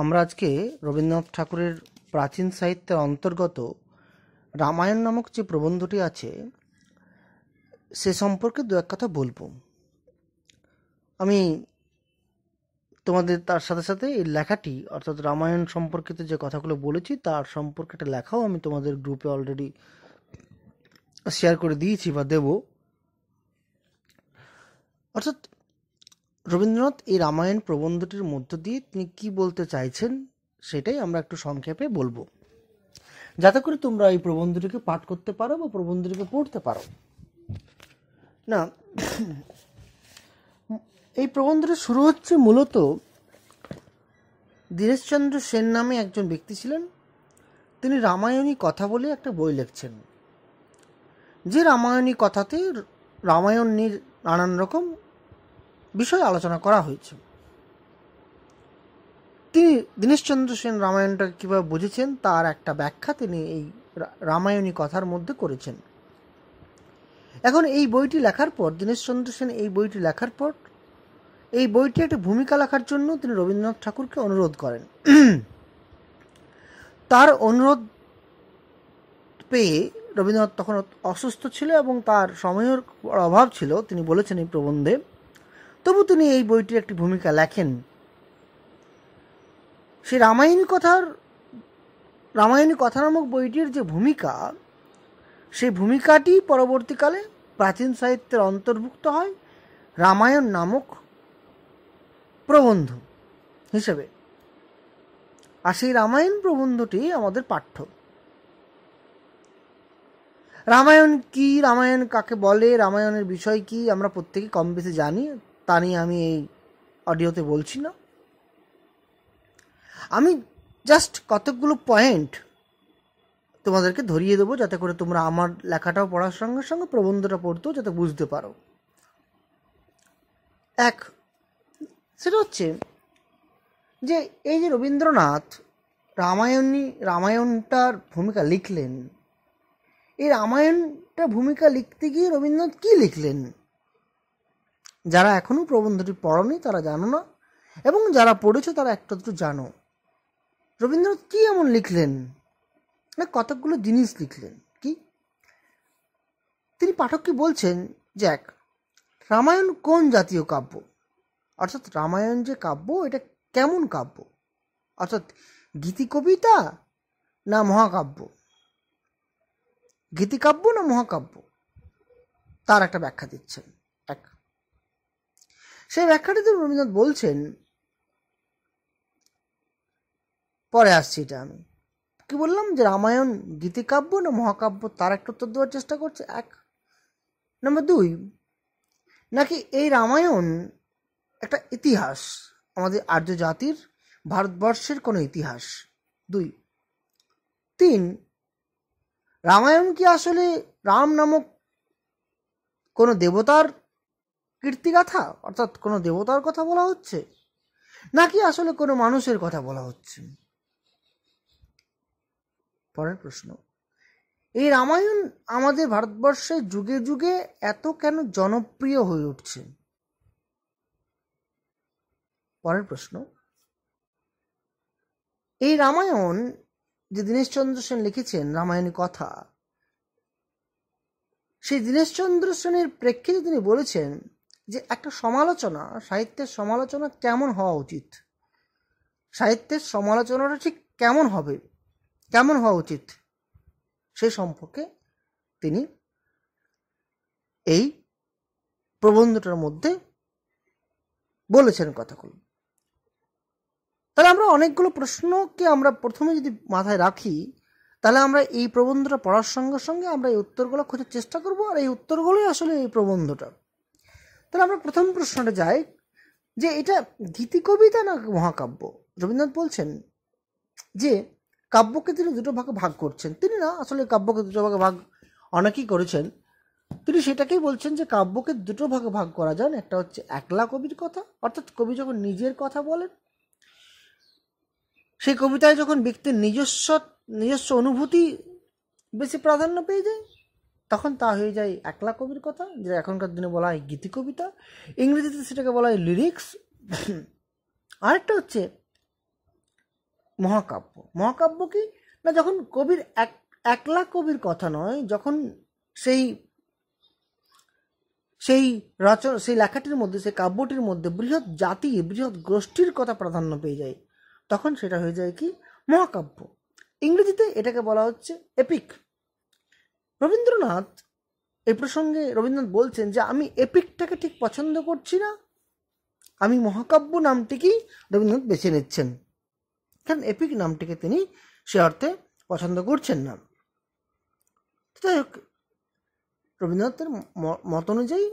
আমরা আজকে রবীন্দ্রনাথ ঠাকুরের প্রাচীন সাহিত্যের অন্তর্গত রামায়ণ নামক যে প্রবন্ধটি আছে সে সম্পর্কে দু এক কথা বলবো আমি তোমাদের তার সাথে সাথে এই লেখাটি অর্থাৎ রামায়ণ সম্পর্কিত যে কথাগুলো বলেছি তার সম্পর্কে একটা লেখাও আমি তোমাদের গ্রুপে অলরেডি শেয়ার করে দিয়েছি বা দেব অর্থাৎ রবীন্দ্রনাথ এই রামায়ণ প্রবন্ধটির মধ্য দিয়ে তিনি কি বলতে চাইছেন সেটাই আমরা একটু সংক্ষেপে বলবো যাতে করে তোমরা এই প্রবন্ধটিকে পাঠ করতে পারো বা প্রবন্ধটিকে পড়তে পারো না এই প্রবন্ধটা শুরু হচ্ছে মূলত দীনেশচন্দ্র সেন নামে একজন ব্যক্তি ছিলেন তিনি রামায়ণী কথা বলে একটা বই লিখছেন যে রামায়ণী কথাতে রামায়ণ নিয়ে নানান রকম বিষয়ে আলোচনা করা হয়েছে তিনি দীনেশচন্দ্র সেন রামায়ণটাকে কীভাবে বুঝেছেন তার একটা ব্যাখ্যা তিনি এই রামায়ণী কথার মধ্যে করেছেন এখন এই বইটি লেখার পর দীনেশচন্দ্র সেন এই বইটি লেখার পর এই বইটি একটা ভূমিকা লেখার জন্য তিনি রবীন্দ্রনাথ ঠাকুরকে অনুরোধ করেন তার অনুরোধ পেয়ে রবীন্দ্রনাথ তখন অসুস্থ ছিল এবং তার সময়ের অভাব ছিল তিনি বলেছেন এই প্রবন্ধে তবু তিনি এই বইটির একটি ভূমিকা লেখেন সে রামায়ণ কথার রামায়ণী কথা নামক বইটির যে ভূমিকা সেই ভূমিকাটি পরবর্তীকালে প্রাচীন সাহিত্যের অন্তর্ভুক্ত হয় রামায়ণ নামক প্রবন্ধ হিসেবে আর সেই রামায়ণ প্রবন্ধটি আমাদের পাঠ্য রামায়ণ কি রামায়ণ কাকে বলে রামায়ণের বিষয় কি আমরা প্রত্যেকে কম বেশি জানি তা নিয়ে আমি এই অডিওতে বলছি না আমি জাস্ট কতকগুলো পয়েন্ট তোমাদেরকে ধরিয়ে দেবো যাতে করে তোমরা আমার লেখাটাও পড়ার সঙ্গে সঙ্গে প্রবন্ধটা পড়তেও যাতে বুঝতে পারো এক সেটা হচ্ছে যে এই যে রবীন্দ্রনাথ রামায়ণী রামায়ণটার ভূমিকা লিখলেন এই রামায়ণটা ভূমিকা লিখতে গিয়ে রবীন্দ্রনাথ কী লিখলেন যারা এখনও প্রবন্ধটি পড়নি তারা জানো না এবং যারা পড়েছে তারা একটা দুটো জানো রবীন্দ্রনাথ কী এমন লিখলেন না কতকগুলো জিনিস লিখলেন কি তিনি পাঠক কি বলছেন যে এক রামায়ণ কোন জাতীয় কাব্য অর্থাৎ রামায়ণ যে কাব্য এটা কেমন কাব্য অর্থাৎ গীতি কবিতা না মহাকাব্য গীতিকাব্য না মহাকাব্য তার একটা ব্যাখ্যা দিচ্ছেন এক সেই ব্যাখ্যাটিতে রবীন্দ্রনাথ বলছেন পরে আসছি এটা আমি কি বললাম যে রামায়ণ গীতিকাব্য না মহাকাব্য তার একটা উত্তর দেওয়ার চেষ্টা করছে এক নম্বর দুই নাকি এই রামায়ণ একটা ইতিহাস আমাদের আর্য জাতির ভারতবর্ষের কোনো ইতিহাস দুই তিন রামায়ণ কি আসলে রাম নামক কোনো দেবতার কীর্তিগাথা অর্থাৎ কোনো দেবতার কথা বলা হচ্ছে নাকি আসলে কোনো মানুষের কথা বলা হচ্ছে পরের প্রশ্ন এই রামায়ণ আমাদের ভারতবর্ষে যুগে যুগে এত কেন জনপ্রিয় হয়ে উঠছে পরের প্রশ্ন এই রামায়ণ যে দীনেশচন্দ্র সেন লিখেছেন রামায়ণী কথা সেই দীনেশচন্দ্র সেনের প্রেক্ষিতে তিনি বলেছেন যে একটা সমালোচনা সাহিত্যের সমালোচনা কেমন হওয়া উচিত সাহিত্যের সমালোচনাটা ঠিক কেমন হবে কেমন হওয়া উচিত সে সম্পর্কে তিনি এই প্রবন্ধটার মধ্যে বলেছেন কথাগুলো তাহলে আমরা অনেকগুলো প্রশ্নকে আমরা প্রথমে যদি মাথায় রাখি তাহলে আমরা এই প্রবন্ধটা পড়ার সঙ্গে সঙ্গে আমরা এই উত্তরগুলো খোঁজার চেষ্টা করব আর এই উত্তরগুলোই আসলে এই প্রবন্ধটা তাহলে আমরা প্রথম প্রশ্নটা যাই যে এটা ধীতি কবিতা না মহাকাব্য রবীন্দ্রনাথ বলছেন যে কাব্যকে তিনি দুটো ভাগে ভাগ করছেন তিনি না আসলে কাব্যকে দুটো ভাগে ভাগ অনেকেই করেছেন তিনি সেটাকেই বলছেন যে কাব্যকে দুটো ভাগে ভাগ করা যান একটা হচ্ছে একলা কবির কথা অর্থাৎ কবি যখন নিজের কথা বলেন সেই কবিতায় যখন ব্যক্তির নিজস্ব নিজস্ব অনুভূতি বেশি প্রাধান্য পেয়ে যায় তখন তা হয়ে যায় একলা কবির কথা যেটা এখনকার দিনে বলা হয় গীতি কবিতা ইংরেজিতে সেটাকে বলা হয় লিরিক্স আরেকটা হচ্ছে মহাকাব্য মহাকাব্য কি না যখন কবির এক একলা কবির কথা নয় যখন সেই সেই রচ সেই লেখাটির মধ্যে সেই কাব্যটির মধ্যে বৃহৎ জাতি বৃহৎ গোষ্ঠীর কথা প্রাধান্য পেয়ে যায় তখন সেটা হয়ে যায় কি মহাকাব্য ইংরেজিতে এটাকে বলা হচ্ছে এপিক রবীন্দ্রনাথ এই প্রসঙ্গে রবীন্দ্রনাথ বলছেন যে আমি এপিকটাকে ঠিক পছন্দ করছি না আমি মহাকাব্য নামটিকেই রবীন্দ্রনাথ বেছে নিচ্ছেন কারণ এপিক নামটিকে তিনি সে অর্থে পছন্দ করছেন না যাই হোক রবীন্দ্রনাথের মত অনুযায়ী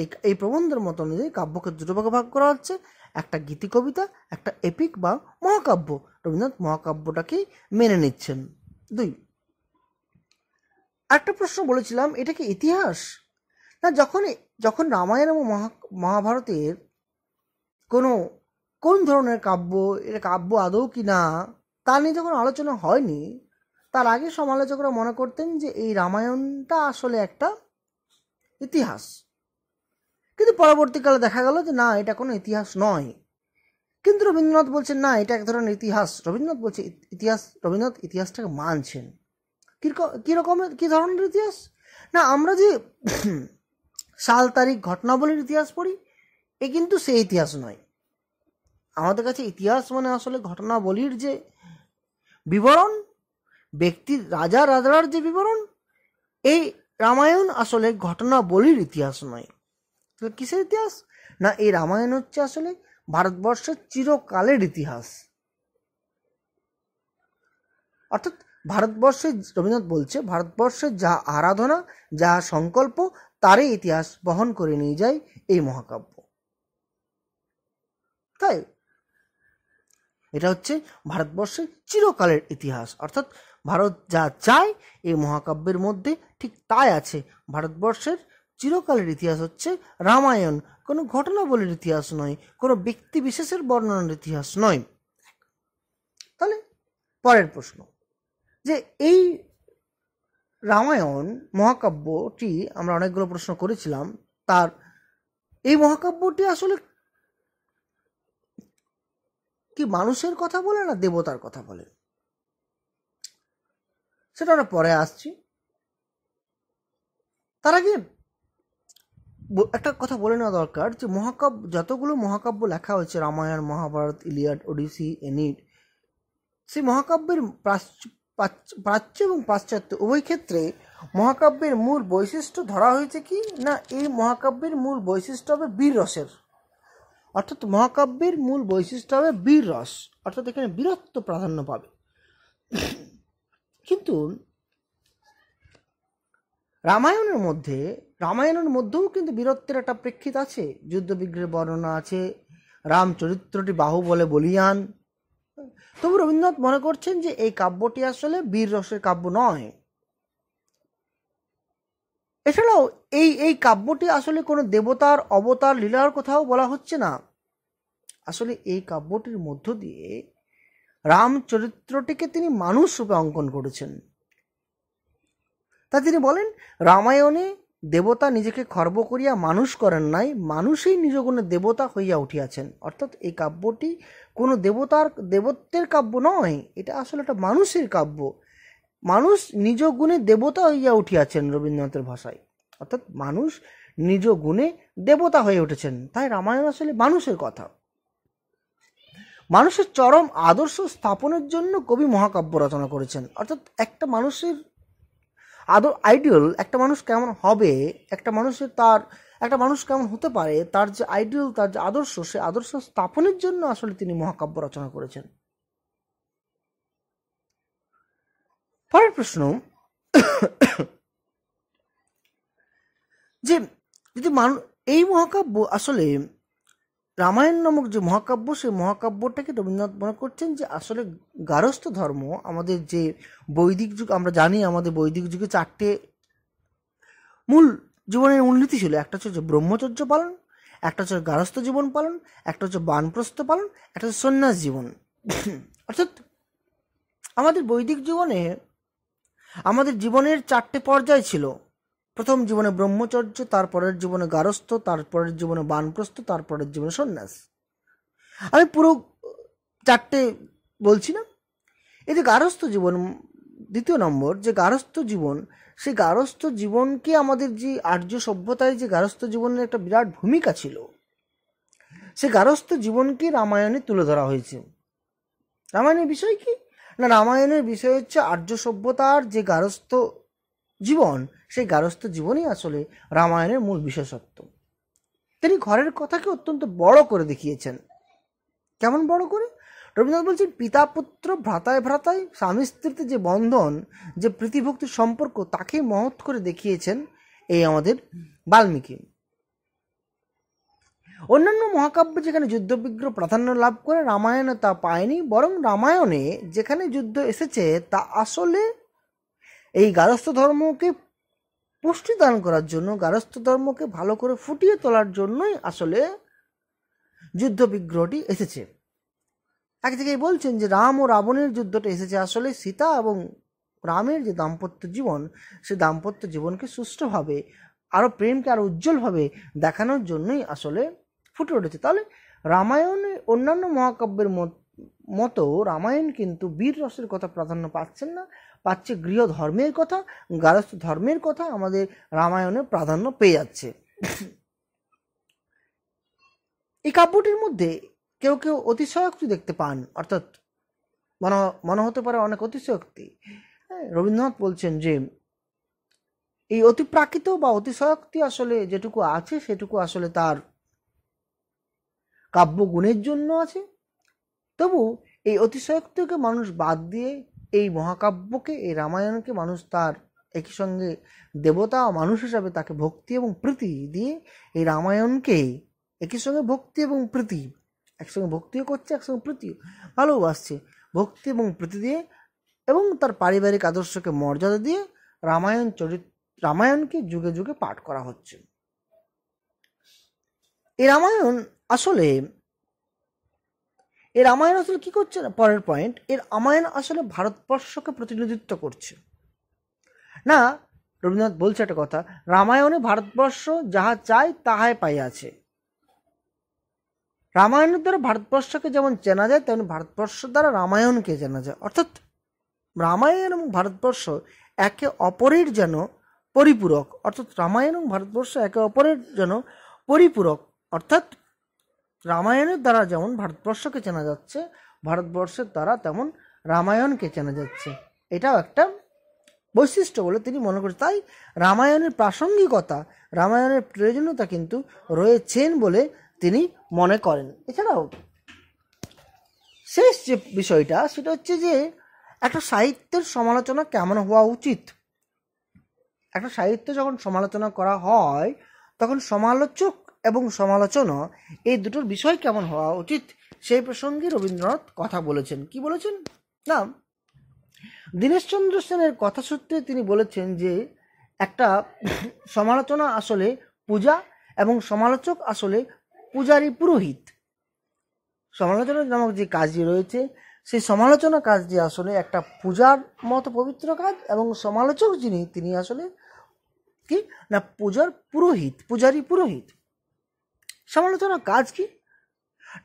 এই এই প্রবন্ধের মত অনুযায়ী কাব্যকে দুটো ভাগে ভাগ করা হচ্ছে একটা গীতি কবিতা একটা এপিক বা মহাকাব্য রবীন্দ্রনাথ মহাকাব্যটাকেই মেনে নিচ্ছেন দুই একটা প্রশ্ন বলেছিলাম এটা কি ইতিহাস না যখন যখন রামায়ণ এবং মহাভারতের কোনো কোন ধরনের কাব্য এটা কাব্য আদৌ কি না তা নিয়ে যখন আলোচনা হয়নি তার আগে সমালোচকরা মনে করতেন যে এই রামায়ণটা আসলে একটা ইতিহাস কিন্তু পরবর্তীকালে দেখা গেল যে না এটা কোনো ইতিহাস নয় কিন্তু রবীন্দ্রনাথ বলছেন না এটা এক ধরনের ইতিহাস রবীন্দ্রনাথ বলছে ইতিহাস রবীন্দ্রনাথ ইতিহাসটাকে মানছেন কীরকমের কী ধরনের ইতিহাস না আমরা যে সাল তারিখ ঘটনাবলীর ইতিহাস পড়ি এ কিন্তু সেই ইতিহাস নয় আমাদের কাছে ইতিহাস মানে আসলে ঘটনাবলীর যে বিবরণ ব্যক্তির রাজা রাজার যে বিবরণ এই রামায়ণ আসলে ঘটনাবলীর ইতিহাস নয় কিসের ইতিহাস না এই রামায়ণ হচ্ছে আসলে ভারতবর্ষের চিরকালের ইতিহাস অর্থাৎ ভারতবর্ষে রবীন্দ্রনাথ বলছে ভারতবর্ষের যা আরাধনা যা সংকল্প তারই ইতিহাস বহন করে নিয়ে যায় এই মহাকাব্য তাই এটা হচ্ছে ভারতবর্ষের চিরকালের ইতিহাস অর্থাৎ ভারত যা চায় এই মহাকাব্যের মধ্যে ঠিক তাই আছে ভারতবর্ষের চিরকালের ইতিহাস হচ্ছে রামায়ণ কোনো ঘটনাবলীর ইতিহাস নয় কোনো ব্যক্তি বিশেষের বর্ণনার ইতিহাস নয় তাহলে পরের প্রশ্ন যে এই রামায়ণ মহাকাব্যটি আমরা অনেকগুলো প্রশ্ন করেছিলাম তার এই মহাকাব্যটি আসলে কি মানুষের কথা বলে না দেবতার কথা বলে সেটা আমরা পরে আসছি তার আগে একটা কথা বলে নেওয়া দরকার যে মহাকাব্য যতগুলো মহাকাব্য লেখা হয়েছে Ramayana Mahabharata Iliad Odyssey Aeneid সেই মহাকাব্যের প্রাচ্য এবং পাশ্চাত্য উভয় ক্ষেত্রে মহাকাব্যের মূল বৈশিষ্ট্য ধরা হয়েছে কি না এই মহাকাব্যের মূল বৈশিষ্ট্য হবে বীর রসের অর্থাৎ মহাকাব্যের মূল বৈশিষ্ট্য হবে বীর রস অর্থাৎ এখানে বীরত্ব প্রাধান্য পাবে কিন্তু রামায়ণের মধ্যে রামায়ণের মধ্যেও কিন্তু বীরত্বের একটা প্রেক্ষিত আছে যুদ্ধবিগ্রহের বর্ণনা আছে রামচরিত্রটি বাহু বলে বলিয়ান তবু রবীন্দ্রনাথ মনে করছেন যে এই কাব্যটি আসলে বীর রসের কাব্য নয় এছাড়াও এই এই কাব্যটি আসলে কোনো দেবতার অবতার লীলার কোথাও বলা হচ্ছে না আসলে এই কাব্যটির মধ্য দিয়ে রাম চরিত্রটিকে তিনি মানুষ রূপে অঙ্কন করেছেন তা তিনি বলেন রামায়ণে দেবতা নিজেকে খর্ব করিয়া মানুষ করেন নাই মানুষই নিজগুণে দেবতা হইয়া উঠিয়াছেন অর্থাৎ এই কাব্যটি কোনো দেবতার দেবত্বের কাব্য নয় এটা আসলে একটা মানুষের কাব্য মানুষ নিজ গুণে দেবতা হইয়া উঠিয়াছেন রবীন্দ্রনাথের ভাষায় অর্থাৎ মানুষ নিজ গুণে দেবতা হয়ে উঠেছেন তাই রামায়ণ আসলে মানুষের কথা মানুষের চরম আদর্শ স্থাপনের জন্য কবি মহাকাব্য রচনা করেছেন অর্থাৎ একটা মানুষের আদৌ আইডিয়াল একটা মানুষ কেমন হবে একটা মানুষের তার একটা মানুষ কেমন হতে পারে তার যে আইডিয়াল তার যে আদর্শ সে আদর্শ স্থাপনের জন্য আসলে তিনি মহাকাব্য রচনা করেছেন পরের প্রশ্ন যে যদি মানুষ এই মহাকাব্য আসলে রামায়ণ নামক যে মহাকাব্য সেই মহাকাব্যটাকে রবীন্দ্রনাথ মনে করছেন যে আসলে গারস্থ ধর্ম আমাদের যে বৈদিক যুগ আমরা জানি আমাদের বৈদিক যুগে চারটে মূল জীবনের উন্নতি ছিল একটা হচ্ছে ব্রহ্মচর্য পালন একটা হচ্ছে গারস্থ জীবন পালন একটা হচ্ছে বানপ্রস্থ পালন একটা হচ্ছে সন্ন্যাস জীবন অর্থাৎ আমাদের বৈদিক জীবনে আমাদের জীবনের চারটে পর্যায় ছিল প্রথম জীবনে ব্রহ্মচর্য তারপরের জীবনে গারস্থ তারপরের জীবনে বানপ্রস্থ তারপরের জীবনে সন্ন্যাস আমি পুরো চারটে বলছি না এই যে গারস্থ জীবন দ্বিতীয় নম্বর যে গারস্থ জীবন সেই গারস্থ জীবনকে আমাদের যে আর্য সভ্যতায় যে গারস্থ জীবনের একটা বিরাট ভূমিকা ছিল সে গারস্থ জীবনকে রামায়ণে তুলে ধরা হয়েছে রামায়ণের বিষয় কি না রামায়ণের বিষয় হচ্ছে আর্য সভ্যতার যে গারস্থ জীবন সেই গারস্থ জীবনই আসলে রামায়ণের মূল বিশেষত্ব তিনি ঘরের কথাকে অত্যন্ত বড় করে দেখিয়েছেন কেমন বড় করে রবীন্দ্রনাথ বলছেন পিতা পুত্র ভ্রাতায় ভ্রাতায় স্বামী স্ত্রীতে যে বন্ধন যে প্রীতিভক্তির সম্পর্ক তাকেই মহৎ করে দেখিয়েছেন এই আমাদের বাল্মীকি অন্যান্য মহাকাব্য যেখানে যুদ্ধবিগ্রহ প্রাধান্য লাভ করে রামায়ণে তা পায়নি বরং রামায়ণে যেখানে যুদ্ধ এসেছে তা আসলে এই গারস্থ ধর্মকে পুষ্টি দান করার জন্য গারস্থ ধর্মকে ভালো করে ফুটিয়ে তোলার জন্যই আসলে যুদ্ধ বিগ্রহটি এসেছে এক জায়গায় বলছেন যে রাম ও রাবণের যুদ্ধটা এসেছে আসলে সীতা এবং রামের যে দাম্পত্য জীবন সে দাম্পত্য জীবনকে সুষ্ঠুভাবে আরও প্রেমকে আরও উজ্জ্বলভাবে দেখানোর জন্যই আসলে ফুটে উঠেছে তাহলে রামায়ণে অন্যান্য মহাকাব্যের মধ্যে মতো রামায়ণ কিন্তু বীর রসের কথা প্রাধান্য পাচ্ছেন না পাচ্ছে গৃহ ধর্মের কথা গারস্থ ধর্মের কথা আমাদের রামায়ণে প্রাধান্য পেয়ে যাচ্ছে এই কাব্যটির মধ্যে কেউ কেউ অতিশয়োক্তি দেখতে পান অর্থাৎ মনে মনে হতে পারে অনেক অতিশয়োক্তি হ্যাঁ, রবীন্দ্রনাথ বলছেন যে এই অতিপ্রাকৃত বা অতিশয়োক্তি আসলে যেটুকু আছে সেটুকু আসলে তার কাব্যগুণের জন্য আছে তবু এই অতিশয়ক্তিকে মানুষ বাদ দিয়ে এই মহাকাব্যকে এই রামায়ণকে মানুষ তার একই সঙ্গে দেবতা ও মানুষ হিসাবে তাকে ভক্তি এবং প্রীতি দিয়ে এই রামায়ণকে একই সঙ্গে ভক্তি এবং প্রীতি একসঙ্গে ভক্তিও করছে একসঙ্গে প্রীতিও ভালোবাসছে ভক্তি এবং প্রীতি দিয়ে এবং তার পারিবারিক আদর্শকে মর্যাদা দিয়ে রামায়ণ চরিত্র রামায়ণকে যুগে যুগে পাঠ করা হচ্ছে এই রামায়ণ আসলে এর রামায়ণ আসলে কী করছে পরের পয়েন্ট এর রামায়ণ আসলে ভারতবর্ষকে প্রতিনিধিত্ব করছে না রবীন্দ্রনাথ বলছে একটা কথা রামায়ণে ভারতবর্ষ যাহা চায় তাহাই পাইয়াছে রামায়ণের দ্বারা ভারতবর্ষকে যেমন চেনা যায় তেমনি ভারতবর্ষ দ্বারা রামায়ণকে চেনা যায় অর্থাৎ রামায়ণ এবং ভারতবর্ষ একে অপরের যেন পরিপূরক অর্থাৎ রামায়ণ এবং ভারতবর্ষ একে অপরের যেন পরিপূরক অর্থাৎ রামায়ণের দ্বারা যেমন ভারতবর্ষকে চেনা যাচ্ছে ভারতবর্ষের দ্বারা তেমন রামায়ণকে চেনা যাচ্ছে এটাও একটা বৈশিষ্ট্য বলে তিনি মনে করছেন তাই রামায়ণের প্রাসঙ্গিকতা রামায়ণের প্রয়োজনীয়তা কিন্তু রয়েছেন বলে তিনি মনে করেন এছাড়াও শেষ যে বিষয়টা সেটা হচ্ছে যে একটা সাহিত্যের সমালোচনা কেমন হওয়া উচিত একটা সাহিত্য যখন সমালোচনা করা হয় তখন সমালোচক এবং সমালোচনা এই দুটোর বিষয় কেমন হওয়া উচিত সেই প্রসঙ্গে রবীন্দ্রনাথ কথা বলেছেন কি বলেছেন না দীনেশচন্দ্র সেনের কথাসূত্রে তিনি বলেছেন যে একটা সমালোচনা আসলে পূজা এবং সমালোচক আসলে পূজারী পুরোহিত সমালোচনা নামক যে কাজটি রয়েছে সেই সমালোচনা কাজটি আসলে একটা পূজার মতো পবিত্র কাজ এবং সমালোচক যিনি তিনি আসলে কি না পূজার পুরোহিত পূজারী পুরোহিত সমালোচনার কাজ কি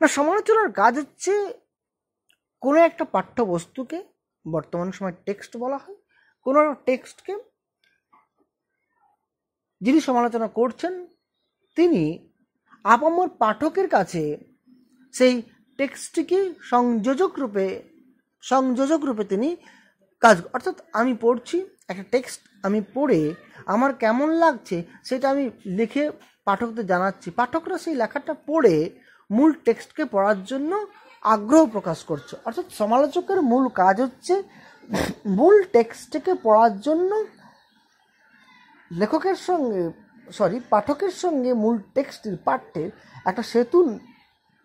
না সমালোচনার কাজ হচ্ছে কোনো একটা পাঠ্যবস্তুকে বর্তমান সময় টেক্সট বলা হয় কোনো টেক্সটকে যিনি সমালোচনা করছেন তিনি আপামর পাঠকের কাছে সেই টেক্সটটিকে সংযোজক রূপে সংযোজক রূপে তিনি কাজ অর্থাৎ আমি পড়ছি একটা টেক্সট আমি পড়ে আমার কেমন লাগছে সেটা আমি লিখে পাঠকদের জানাচ্ছি পাঠকরা সেই লেখাটা পড়ে মূল টেক্সটকে পড়ার জন্য আগ্রহ প্রকাশ করছে অর্থাৎ সমালোচকের মূল কাজ হচ্ছে মূল টেক্সটকে পড়ার জন্য লেখকের সঙ্গে সরি পাঠকের সঙ্গে মূল টেক্সটির পাঠ্যের একটা সেতু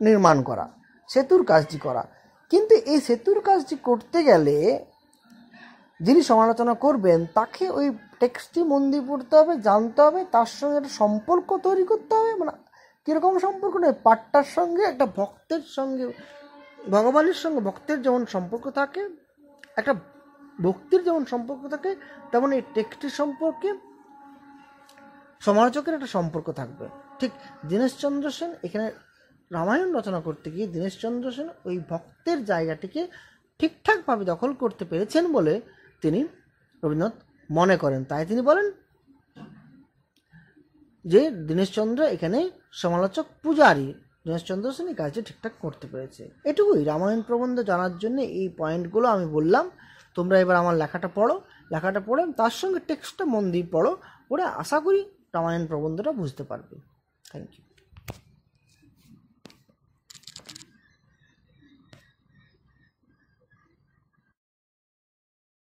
নির্মাণ করা সেতুর কাজটি করা কিন্তু এই সেতুর কাজটি করতে গেলে যিনি সমালোচনা করবেন তাকে ওই টেক্সটি মন দিয়ে পড়তে হবে জানতে হবে তার সঙ্গে একটা সম্পর্ক তৈরি করতে হবে মানে কীরকম সম্পর্ক নয় পাট্টার সঙ্গে একটা ভক্তের সঙ্গে ভগবানের সঙ্গে ভক্তের যেমন সম্পর্ক থাকে একটা ভক্তির যেমন সম্পর্ক থাকে তেমন এই টেক্সটির সম্পর্কে সমালোচকের একটা সম্পর্ক থাকবে ঠিক দীনেশচন্দ্র সেন এখানে রামায়ণ রচনা করতে গিয়ে দীনেশচন্দ্র সেন ওই ভক্তের জায়গাটিকে ঠিকঠাকভাবে দখল করতে পেরেছেন বলে তিনি রবীন্দ্রনাথ মনে করেন তাই তিনি বলেন যে দীনেশচন্দ্র এখানে সমালোচক পূজারী দীনেশচন্দ্র সেন এই কাজটি ঠিকঠাক করতে পেরেছে এটুকুই রামায়ণ প্রবন্ধ জানার জন্য এই পয়েন্টগুলো আমি বললাম তোমরা এবার আমার লেখাটা পড়ো লেখাটা পড়ে তার সঙ্গে টেক্সটটা মন দিয়ে পড়ো পড়ে আশা করি রামায়ণ প্রবন্ধটা বুঝতে পারবে থ্যাংক ইউ